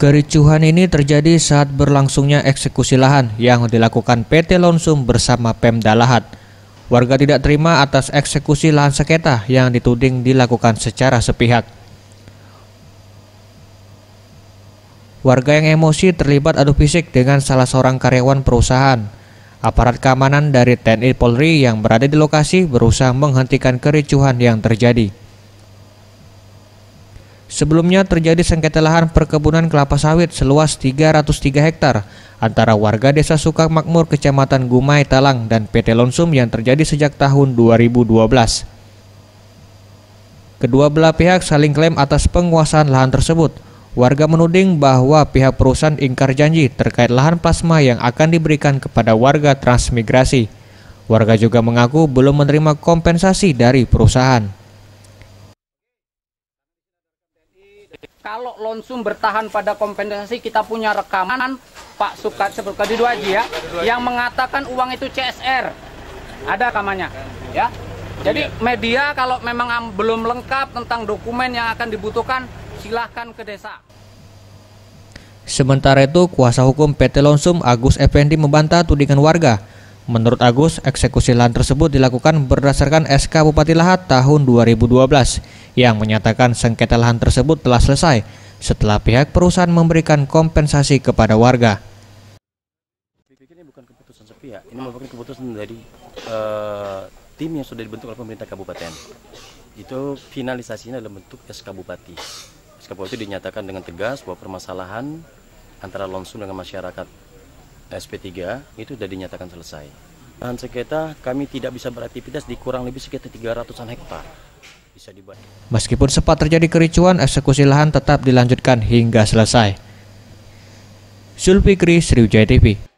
Kericuhan ini terjadi saat berlangsungnya eksekusi lahan yang dilakukan PT Lonsum bersama Pemda Lahat. Warga tidak terima atas eksekusi lahan seketa yang dituding dilakukan secara sepihak. Warga yang emosi terlibat adu fisik dengan salah seorang karyawan perusahaan. Aparat keamanan dari TNI Polri yang berada di lokasi berusaha menghentikan kericuhan yang terjadi. Sebelumnya terjadi sengketa lahan perkebunan kelapa sawit seluas 303 hektar antara warga Desa Sukamakmur Kecamatan Gumai Talang dan PT Lonsum yang terjadi sejak tahun 2012. Kedua belah pihak saling klaim atas penguasaan lahan tersebut. Warga menuding bahwa pihak perusahaan ingkar janji terkait lahan plasma yang akan diberikan kepada warga transmigrasi. Warga juga mengaku belum menerima kompensasi dari perusahaan. Kalau Lonsum bertahan pada kompensasi, kita punya rekaman Pak Sukat Seperti Duaji ya, yang mengatakan uang itu CSR. Ada kamanya, ya. Jadi media kalau memang belum lengkap tentang dokumen yang akan dibutuhkan, silahkan ke desa. Sementara itu, kuasa hukum PT Lonsum Agus Effendi membantah tudingan warga. Menurut Agus, eksekusi lahan tersebut dilakukan berdasarkan SK Bupati Lahat tahun 2012 yang menyatakan sengketa lahan tersebut telah selesai setelah pihak perusahaan memberikan kompensasi kepada warga. Ini bukan keputusan sepi ya, ini merupakan keputusan dari uh, tim yang sudah dibentuk oleh pemerintah kabupaten. Itu finalisasinya dalam bentuk SK Bupati Kapolri dinyatakan dengan tegas bahwa permasalahan antara Lonsum dengan masyarakat eh, SP3 itu sudah dinyatakan selesai. Lahan sekita kami tidak bisa beraktivitas di kurang lebih sekitar 300-an hektar. Bisa dibuat. Meskipun sempat terjadi kericuan, eksekusi lahan tetap dilanjutkan hingga selesai. Sulfikri Sriwijaya TV